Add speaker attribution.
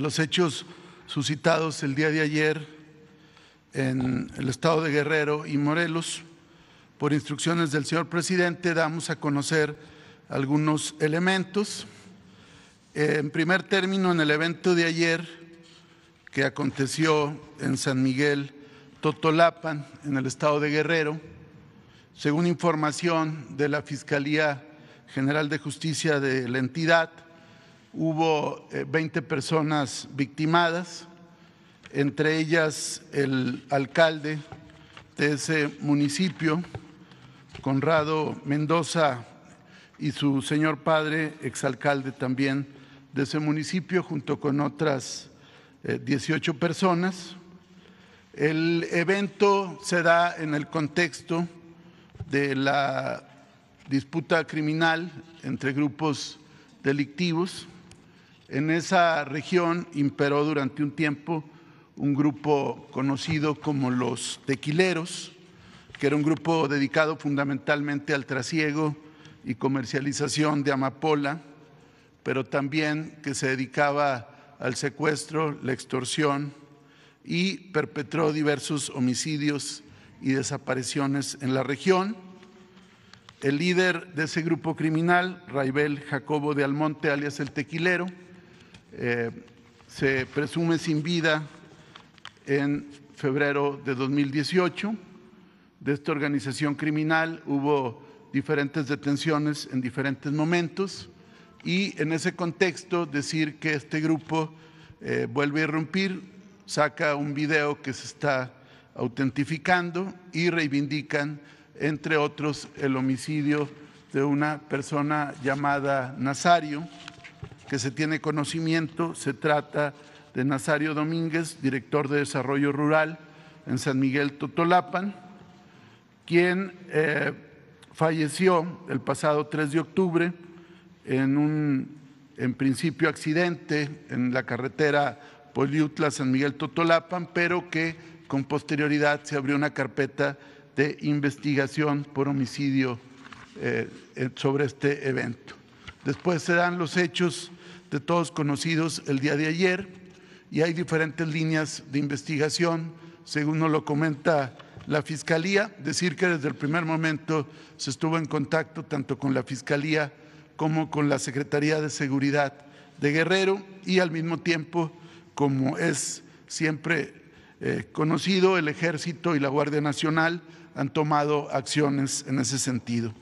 Speaker 1: los hechos suscitados el día de ayer en el estado de Guerrero y Morelos, por instrucciones del señor presidente, damos a conocer algunos elementos. En primer término, en el evento de ayer que aconteció en San Miguel Totolapan, en el estado de Guerrero, según información de la Fiscalía General de Justicia de la entidad, hubo 20 eh, personas victimadas, entre ellas el alcalde de ese municipio, Conrado Mendoza, y su señor padre, exalcalde también de ese municipio, junto con otras 18 eh, personas. El evento se da en el contexto de la disputa criminal entre grupos delictivos en esa región imperó durante un tiempo un grupo conocido como los tequileros, que era un grupo dedicado fundamentalmente al trasiego y comercialización de amapola, pero también que se dedicaba al secuestro, la extorsión y perpetró diversos homicidios y desapariciones en la región. El líder de ese grupo criminal, Raibel Jacobo de Almonte, alias el Tequilero, eh, se presume sin vida en febrero de 2018. De esta organización criminal hubo diferentes detenciones en diferentes momentos y en ese contexto decir que este grupo eh, vuelve a irrumpir, saca un video que se está autentificando y reivindican, entre otros, el homicidio de una persona llamada Nazario, que se tiene conocimiento, se trata de Nazario Domínguez, director de Desarrollo Rural en San Miguel Totolapan, quien eh, falleció el pasado 3 de octubre en un, en principio, accidente en la carretera Poliutla-San Miguel Totolapan, pero que con posterioridad se abrió una carpeta de investigación por homicidio eh, eh, sobre este evento. Después se dan los hechos de todos conocidos el día de ayer y hay diferentes líneas de investigación, según nos lo comenta la Fiscalía. Decir que desde el primer momento se estuvo en contacto tanto con la Fiscalía como con la Secretaría de Seguridad de Guerrero y al mismo tiempo, como es siempre eh, conocido, el Ejército y la Guardia Nacional han tomado acciones en ese sentido.